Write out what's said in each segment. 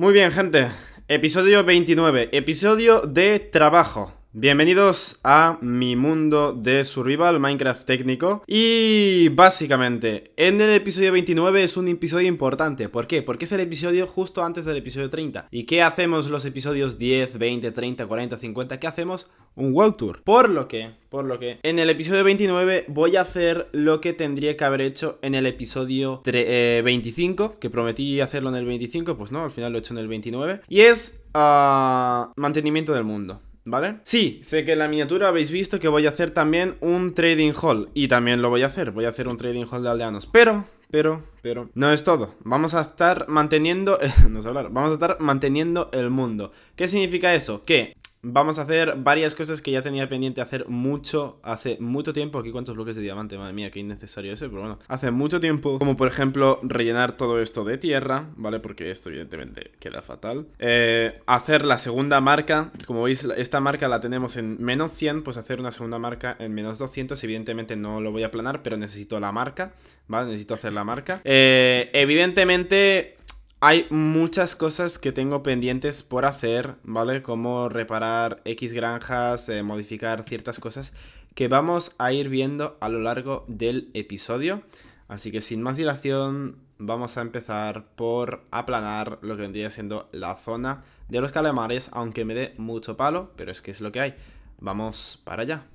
Muy bien, gente. Episodio 29. Episodio de trabajo. Bienvenidos a mi mundo de survival, Minecraft técnico. Y básicamente, en el episodio 29 es un episodio importante. ¿Por qué? Porque es el episodio justo antes del episodio 30. ¿Y qué hacemos los episodios 10, 20, 30, 40, 50? ¿Qué hacemos? Un World Tour. Por lo que, por lo que, en el episodio 29 voy a hacer lo que tendría que haber hecho en el episodio 25, eh, que prometí hacerlo en el 25, pues no, al final lo he hecho en el 29. Y es ah, mantenimiento del mundo. ¿vale? Sí, sé que en la miniatura habéis visto que voy a hacer también un trading hall y también lo voy a hacer, voy a hacer un trading hall de aldeanos, pero pero, pero, no es todo. Vamos a estar manteniendo, hablar, vamos a estar manteniendo el mundo. ¿Qué significa eso? Que Vamos a hacer varias cosas que ya tenía pendiente hacer mucho, hace mucho tiempo. Aquí cuántos bloques de diamante, madre mía, qué innecesario ese, pero bueno. Hace mucho tiempo, como por ejemplo rellenar todo esto de tierra, ¿vale? Porque esto evidentemente queda fatal. Eh, hacer la segunda marca, como veis, esta marca la tenemos en menos 100, pues hacer una segunda marca en menos 200. Evidentemente no lo voy a planar, pero necesito la marca, ¿vale? Necesito hacer la marca. Eh, evidentemente hay muchas cosas que tengo pendientes por hacer, ¿vale? Como reparar X granjas, eh, modificar ciertas cosas que vamos a ir viendo a lo largo del episodio. Así que sin más dilación, vamos a empezar por aplanar lo que vendría siendo la zona de los calamares, aunque me dé mucho palo, pero es que es lo que hay. Vamos para allá.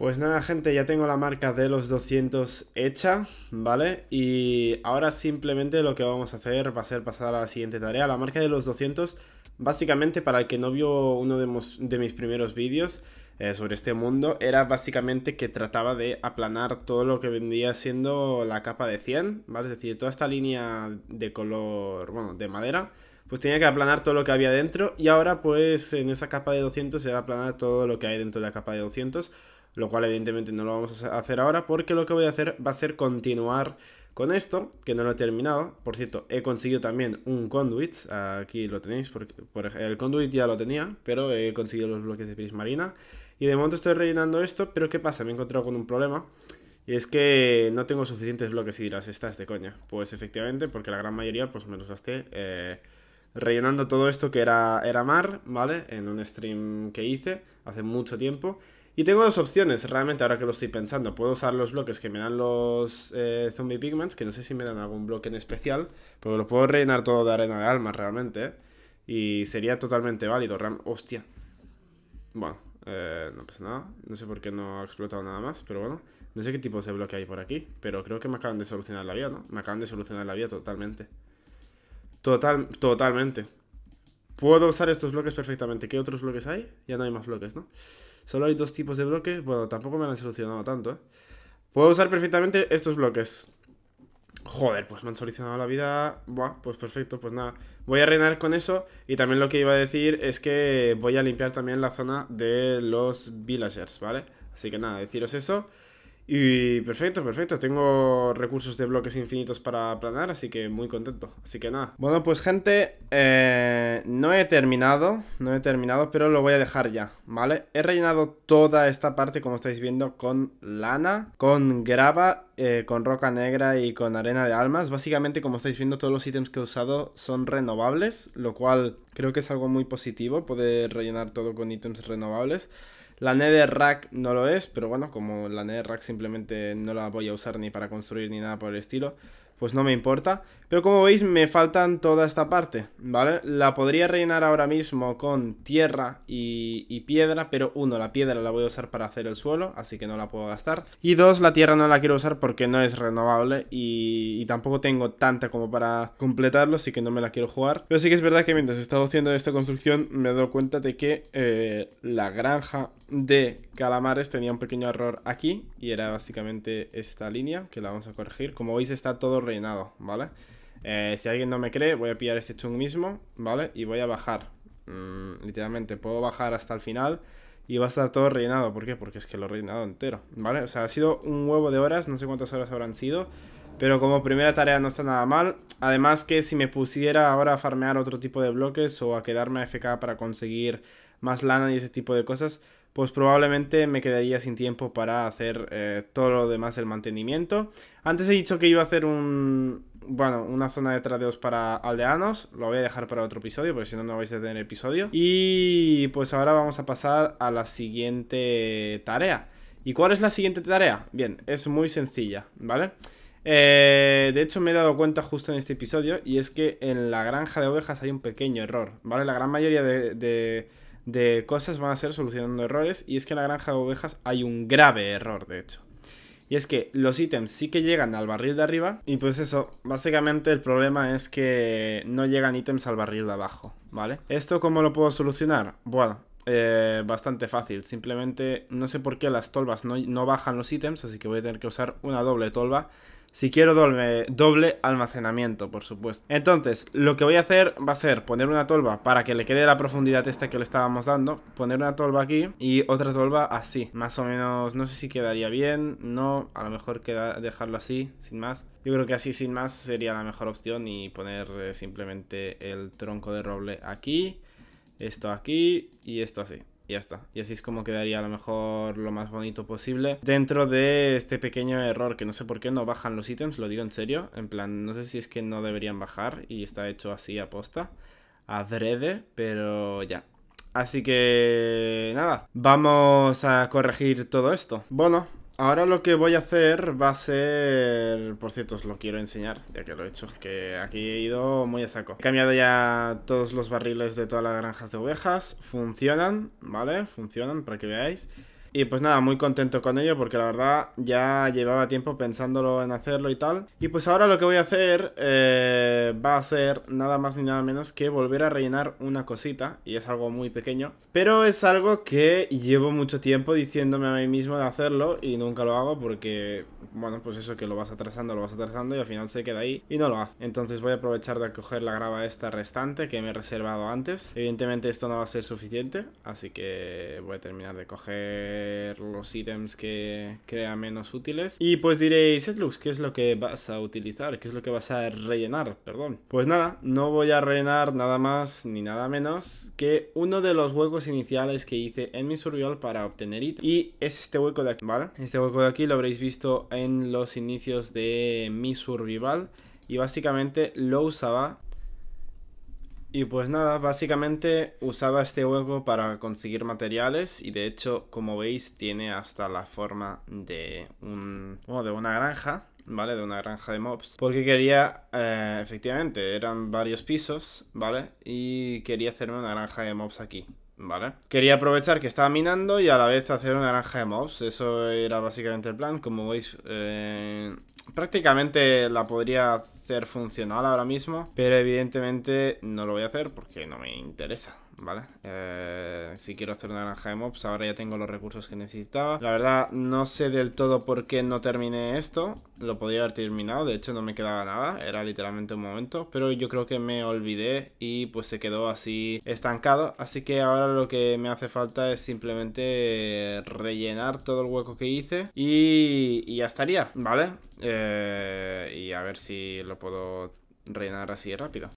Pues nada gente, ya tengo la marca de los 200 hecha, ¿vale? Y ahora simplemente lo que vamos a hacer va a ser pasar a la siguiente tarea. La marca de los 200, básicamente para el que no vio uno de, mis primeros vídeos eh, sobre este mundo, era básicamente que trataba de aplanar todo lo que vendría siendo la capa de 100, ¿vale? Es decir, toda esta línea de color, bueno, de madera, pues tenía que aplanar todo lo que había dentro y ahora pues en esa capa de 200 se va a aplanar todo lo que hay dentro de la capa de 200 lo cual evidentemente no lo vamos a hacer ahora porque lo que voy a hacer va a ser continuar con esto, que no lo he terminado. Por cierto, he conseguido también un conduit, aquí lo tenéis, por el conduit ya lo tenía, pero he conseguido los bloques de prismarina. Y de momento estoy rellenando esto, pero ¿qué pasa? Me he encontrado con un problema. Y es que no tengo suficientes bloques y dirás, estás de coña. Pues efectivamente, porque la gran mayoría pues me los gasté eh, rellenando todo esto que era, era mar, ¿vale? En un stream que hice hace mucho tiempo. Y tengo dos opciones, realmente, ahora que lo estoy pensando. Puedo usar los bloques que me dan los eh, zombie pigments, que no sé si me dan algún bloque en especial, pero lo puedo rellenar todo de arena de alma, realmente. Y sería totalmente válido. Ram Hostia. Bueno, eh, no pasa nada. No sé por qué no ha explotado nada más, pero bueno. No sé qué tipos de bloque hay por aquí, pero creo que me acaban de solucionar la vía, ¿no? Me acaban de solucionar la vía totalmente. Total, totalmente. Puedo usar estos bloques perfectamente. ¿Qué otros bloques hay? Ya no hay más bloques, ¿no? Solo hay dos tipos de bloques. Bueno, tampoco me han solucionado tanto, ¿eh? Puedo usar perfectamente estos bloques. Joder, pues me han solucionado la vida. Buah, pues perfecto, pues nada. Voy a reinar con eso. Y también lo que iba a decir es que voy a limpiar también la zona de los villagers, ¿vale? Así que nada, deciros eso. Y perfecto, perfecto. Tengo recursos de bloques infinitos para planear, así que muy contento. Así que nada. Bueno, pues gente, eh, no he terminado, no he terminado, pero lo voy a dejar ya, ¿vale? He rellenado toda esta parte, como estáis viendo, con lana, con grava, eh, con roca negra y con arena de almas. Básicamente, como estáis viendo, todos los ítems que he usado son renovables, lo cual creo que es algo muy positivo, poder rellenar todo con ítems renovables. La rack no lo es, pero bueno, como la rack simplemente no la voy a usar ni para construir ni nada por el estilo, pues no me importa. Pero como veis me faltan toda esta parte, ¿vale? La podría rellenar ahora mismo con tierra y, piedra, pero uno, la piedra la voy a usar para hacer el suelo, así que no la puedo gastar. Y dos, la tierra no la quiero usar porque no es renovable y, tampoco tengo tanta como para completarlo, así que no me la quiero jugar. Pero sí que es verdad que mientras he estado haciendo esta construcción me he dado cuenta de que eh, la granja de calamares tenía un pequeño error aquí y era básicamente esta línea que la vamos a corregir. Como veis está todo rellenado, ¿vale? Eh, si alguien no me cree, voy a pillar este chung mismo, ¿vale? Y voy a bajar. Mm, literalmente, puedo bajar hasta el final y va a estar todo rellenado. ¿Por qué? Porque es que lo he rellenado entero, ¿vale? O sea, ha sido un huevo de horas, no sé cuántas horas habrán sido. Pero como primera tarea no está nada mal. Además que si me pusiera ahora a farmear otro tipo de bloques o a quedarme a FK para conseguir más lana y ese tipo de cosas, pues probablemente me quedaría sin tiempo para hacer eh, todo lo demás del mantenimiento. Antes he dicho que iba a hacer un, bueno, una zona de tradeos para aldeanos. Lo voy a dejar para otro episodio, porque si no, no vais a tener episodio. Y pues ahora vamos a pasar a la siguiente tarea. ¿Y cuál es la siguiente tarea? Bien, es muy sencilla, ¿vale? Eh, de hecho, me he dado cuenta justo en este episodio, y es que en la granja de ovejas hay un pequeño error, ¿vale? La gran mayoría de de cosas van a ser solucionando errores y es que en la granja de ovejas hay un grave error, de hecho. Y es que los ítems sí que llegan al barril de arriba y pues eso, básicamente el problema es que no llegan ítems al barril de abajo, ¿vale? ¿Esto cómo lo puedo solucionar? Bueno, eh, bastante fácil, simplemente no sé por qué las tolvas no, no bajan los ítems, así que voy a tener que usar una doble tolva si quiero doble, almacenamiento, por supuesto. Entonces, lo que voy a hacer va a ser poner una tolva para que le quede la profundidad esta que le estábamos dando, poner una tolva aquí y otra tolva así, más o menos, no sé si quedaría bien, no, a lo mejor queda dejarlo así, sin más. Yo creo que así sin más sería la mejor opción y poner eh, simplemente el tronco de roble aquí, esto aquí y esto así y ya está. Y así es como quedaría a lo mejor lo más bonito posible dentro de este pequeño error que no sé por qué no bajan los ítems, lo digo en serio. En plan, no sé si es que no deberían bajar y está hecho así a posta, adrede, pero ya. Así que nada, vamos a corregir todo esto. Bueno, Ahora lo que voy a hacer va a ser... Por cierto, os lo quiero enseñar, ya que lo he hecho. Que aquí he ido muy a saco. He cambiado ya todos los barriles de todas las granjas de ovejas. Funcionan, ¿vale? Funcionan, para que veáis. Y pues nada, muy contento con ello porque la verdad ya llevaba tiempo pensándolo en hacerlo y tal. Y pues ahora lo que voy a hacer eh, va a ser nada más ni nada menos que volver a rellenar una cosita. Y es algo muy pequeño. Pero es algo que llevo mucho tiempo diciéndome a mí mismo de hacerlo y nunca lo hago porque, bueno, pues eso que lo vas atrasando, lo vas atrasando y al final se queda ahí y no lo hace. Entonces voy a aprovechar de coger la grava esta restante que me he reservado antes. Evidentemente esto no va a ser suficiente, así que voy a terminar de coger los ítems que crea menos útiles. Y pues diréis, Etlux, ¿qué es lo que vas a utilizar? ¿Qué es lo que vas a rellenar? Perdón. Pues nada, no voy a rellenar nada más ni nada menos que uno de los huecos iniciales que hice en mi survival para obtener it Y es este hueco de aquí, ¿vale? Este hueco de aquí lo habréis visto en los inicios de mi survival. Y básicamente lo usaba y pues nada, básicamente usaba este huevo para conseguir materiales y de hecho, como veis, tiene hasta la forma de un bueno, de una granja, ¿vale? De una granja de mobs. Porque quería, eh, efectivamente, eran varios pisos, ¿vale? Y quería hacerme una granja de mobs aquí. Vale. Quería aprovechar que estaba minando y a la vez hacer una granja de mobs. Eso era básicamente el plan. Como veis, eh, prácticamente la podría hacer funcional ahora mismo, pero evidentemente no lo voy a hacer porque no me interesa. ¿vale? Eh, si quiero hacer una granja de mobs, ahora ya tengo los recursos que necesitaba. La verdad, no sé del todo por qué no terminé esto. Lo podría haber terminado, de hecho no me quedaba nada, era literalmente un momento. Pero yo creo que me olvidé y pues se quedó así estancado. Así que ahora lo que me hace falta es simplemente rellenar todo el hueco que hice y, ya estaría, ¿vale? Eh, y a ver si lo puedo rellenar así rápido.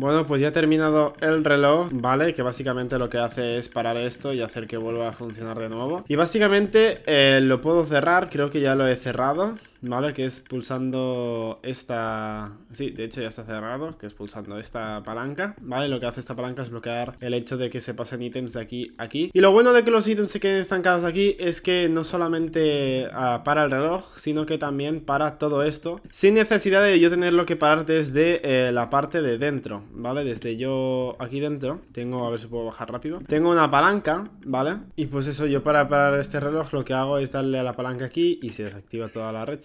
Bueno, pues ya he terminado el reloj, ¿vale? Que básicamente lo que hace es parar esto y hacer que vuelva a funcionar de nuevo. Y básicamente eh, lo puedo cerrar, creo que ya lo he cerrado. ¿vale? Que es pulsando esta... Sí, de hecho ya está cerrado, que es pulsando esta palanca, ¿vale? Lo que hace esta palanca es bloquear el hecho de que se pasen ítems de aquí a aquí. Y lo bueno de que los ítems se queden estancados aquí es que no solamente ah, para el reloj, sino que también para todo esto, sin necesidad de yo tenerlo que parar desde eh, la parte de dentro, ¿vale? Desde yo aquí dentro, tengo, a ver si puedo bajar rápido, tengo una palanca, ¿vale? Y pues eso, yo para parar este reloj lo que hago es darle a la palanca aquí y se desactiva toda la red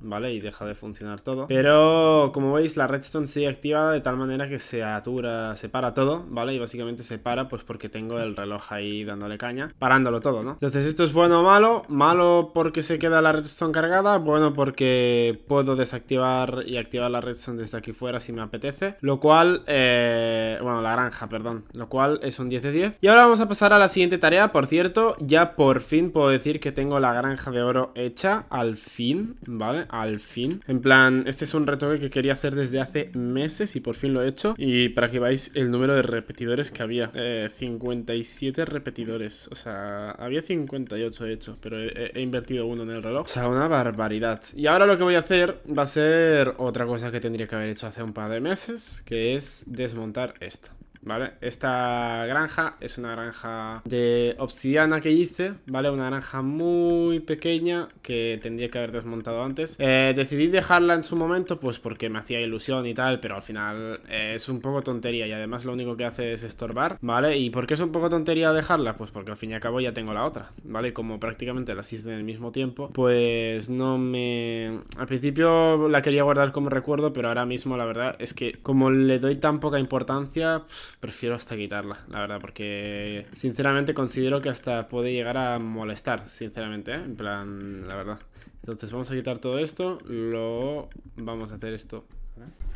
¿vale? Y deja de funcionar todo. Pero, como veis, la redstone sigue activada de tal manera que se atura, se para todo, ¿vale? Y básicamente se para pues porque tengo el reloj ahí dándole caña, parándolo todo, ¿no? Entonces esto es bueno o malo, malo porque se queda la redstone cargada, bueno porque puedo desactivar y activar la redstone desde aquí fuera si me apetece, lo cual, eh, bueno, la granja, perdón, lo cual es un 10 de 10. Y ahora vamos a pasar a la siguiente tarea, por cierto, ya por fin puedo decir que tengo la granja de oro hecha, al fin, ¿vale? Al fin. En plan, este es un retoque que quería hacer desde hace meses y por fin lo he hecho. Y para que veáis el número de repetidores que había. 57 eh, repetidores. O sea, había 58 hechos, hecho, pero he, he, invertido uno en el reloj. O sea, una barbaridad. Y ahora lo que voy a hacer va a ser otra cosa que tendría que haber hecho hace un par de meses, que es desmontar esto. ¿vale? Esta granja es una granja de obsidiana que hice, ¿vale? Una granja muy pequeña que tendría que haber desmontado antes. Eh, decidí dejarla en su momento, pues porque me hacía ilusión y tal, pero al final eh, es un poco tontería y además lo único que hace es estorbar, ¿vale? ¿Y por qué es un poco tontería dejarla? Pues porque al fin y al cabo ya tengo la otra, ¿vale? Como prácticamente las hice en el mismo tiempo, pues no me... Al principio la quería guardar como recuerdo, pero ahora mismo la verdad es que como le doy tan poca importancia, prefiero hasta quitarla, la verdad, porque sinceramente considero que hasta puede llegar a molestar, sinceramente, ¿eh? en plan, la verdad. Entonces vamos a quitar todo esto, lo vamos a hacer esto. ¿eh?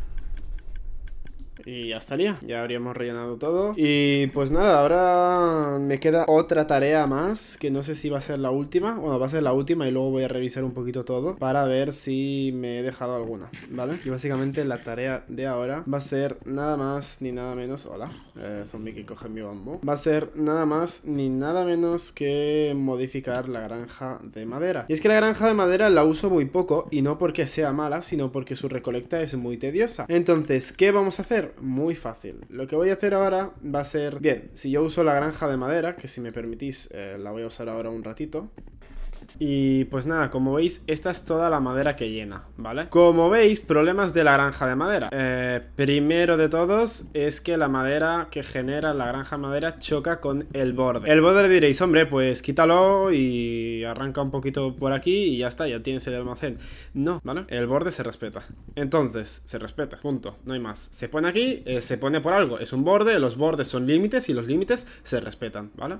Y ya estaría, ya habríamos rellenado todo. Y pues nada, ahora me queda otra tarea más, que no sé si va a ser la última. Bueno, va a ser la última y luego voy a revisar un poquito todo para ver si me he dejado alguna, ¿vale? Y básicamente la tarea de ahora va a ser nada más ni nada menos... Hola, eh, zombie que coge mi bambú. Va a ser nada más ni nada menos que modificar la granja de madera. Y es que la granja de madera la uso muy poco y no porque sea mala, sino porque su recolecta es muy tediosa. Entonces, ¿qué vamos a hacer? muy fácil. Lo que voy a hacer ahora va a ser... Bien, si yo uso la granja de madera, que si me permitís eh, la voy a usar ahora un ratito. Y pues nada, como veis, esta es toda la madera que llena, ¿vale? Como veis, problemas de la granja de madera. Eh, primero de todos es que la madera que genera la granja de madera choca con el borde. El borde diréis, hombre, pues quítalo y arranca un poquito por aquí y ya está, ya tienes el almacén. No, ¿vale? El borde se respeta. Entonces, se respeta, punto, no hay más. Se pone aquí, eh, se pone por algo, es un borde, los bordes son límites y los límites se respetan, ¿vale?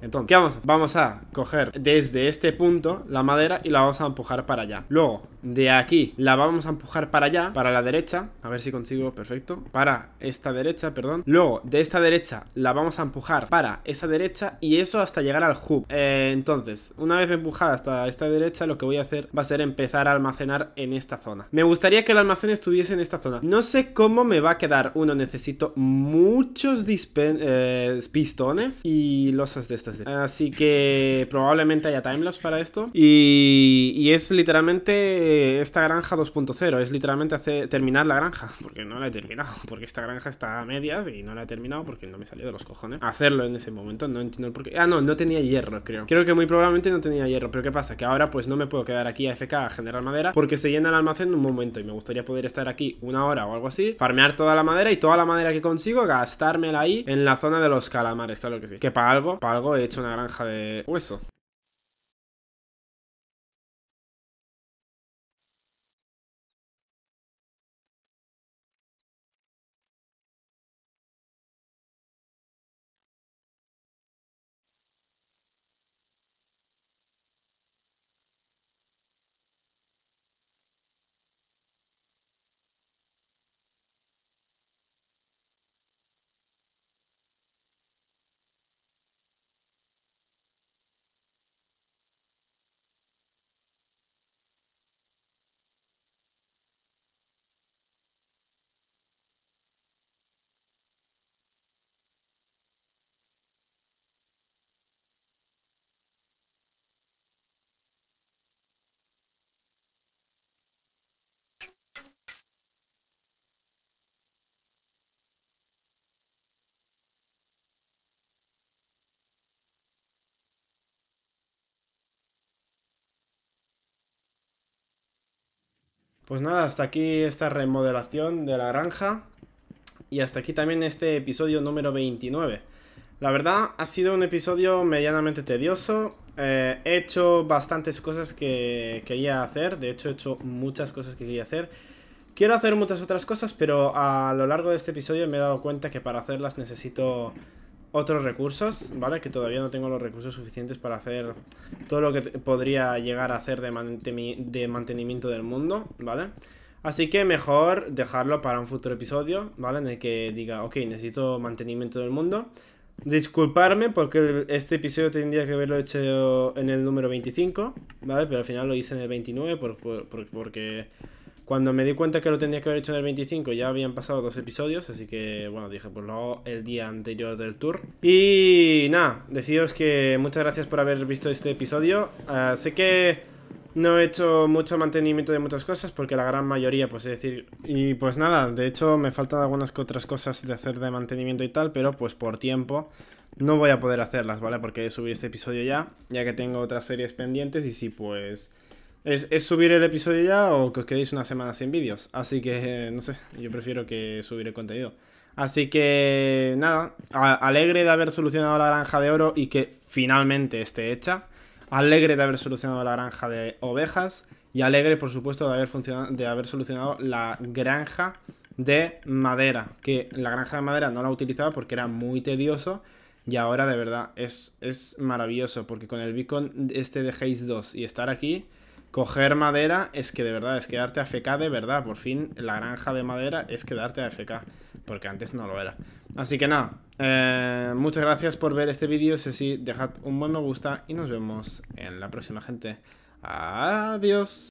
Entonces, ¿qué vamos a Vamos a coger desde este punto la madera y la vamos a empujar para allá. Luego, de aquí la vamos a empujar para allá, para la derecha, a ver si consigo, perfecto, para esta derecha, perdón. Luego, de esta derecha la vamos a empujar para esa derecha y eso hasta llegar al hub. Eh, entonces, una vez empujada hasta esta derecha, lo que voy a hacer va a ser empezar a almacenar en esta zona. Me gustaría que el almacén estuviese en esta zona. No sé cómo me va a quedar. Uno, necesito muchos eh, pistones y losas de estas. Así que probablemente haya timelapse para esto. Y, y es literalmente eh, esta granja 2.0, es literalmente hacer, terminar la granja, porque no la he terminado, porque esta granja está a medias y no la he terminado porque no me salió de los cojones. Hacerlo en ese momento, no entiendo el por qué. Ah, no, no tenía hierro, creo. Creo que muy probablemente no tenía hierro, pero ¿qué pasa? Que ahora pues no me puedo quedar aquí a FK a generar madera porque se llena el almacén en un momento y me gustaría poder estar aquí una hora o algo así, farmear toda la madera y toda la madera que consigo, gastármela ahí en la zona de los calamares, claro que sí. Que para algo, para algo he hecho una granja de hueso. Pues nada, hasta aquí esta remodelación de la granja y hasta aquí también este episodio número 29. La verdad, ha sido un episodio medianamente tedioso. Eh, he hecho bastantes cosas que quería hacer, de hecho he hecho muchas cosas que quería hacer. Quiero hacer muchas otras cosas, pero a lo largo de este episodio me he dado cuenta que para hacerlas necesito otros recursos, ¿vale? Que todavía no tengo los recursos suficientes para hacer todo lo que podría llegar a hacer de, mantenimiento del mundo, ¿vale? Así que mejor dejarlo para un futuro episodio, ¿vale? En el que diga, ok, necesito mantenimiento del mundo. Disculparme porque este episodio tendría que haberlo hecho en el número 25, ¿vale? Pero al final lo hice en el 29 por, por, porque cuando me di cuenta que lo tenía que haber hecho en el 25, ya habían pasado dos episodios, así que bueno, dije, pues lo hago el día anterior del tour. Y nada, deciros que muchas gracias por haber visto este episodio. Ah, sé que... No he hecho mucho mantenimiento de muchas cosas porque la gran mayoría, pues es decir, y pues nada, de hecho me faltan algunas que otras cosas de hacer de mantenimiento y tal, pero pues por tiempo no voy a poder hacerlas, ¿vale? Porque he subido este episodio ya, ya que tengo otras series pendientes y sí, pues es, subir el episodio ya o que os quedéis una semana sin vídeos. Así que, eh, no sé, yo prefiero que subir el contenido. Así que, nada, alegre de haber solucionado la granja de oro y que finalmente esté hecha. Alegre de haber solucionado la granja de ovejas. Y alegre, por supuesto, de haber, de haber solucionado la granja de madera. Que la granja de madera no la utilizaba porque era muy tedioso. Y ahora, de verdad, es, es maravilloso. Porque con el beacon este de Haze 2 y estar aquí Coger madera es que de verdad, es quedarte a FK de verdad. Por fin, la granja de madera es quedarte a FK Porque antes no lo era. Así que nada, eh, muchas gracias por ver este vídeo. Si sí, dejad un buen me gusta y nos vemos en la próxima, gente. Adiós.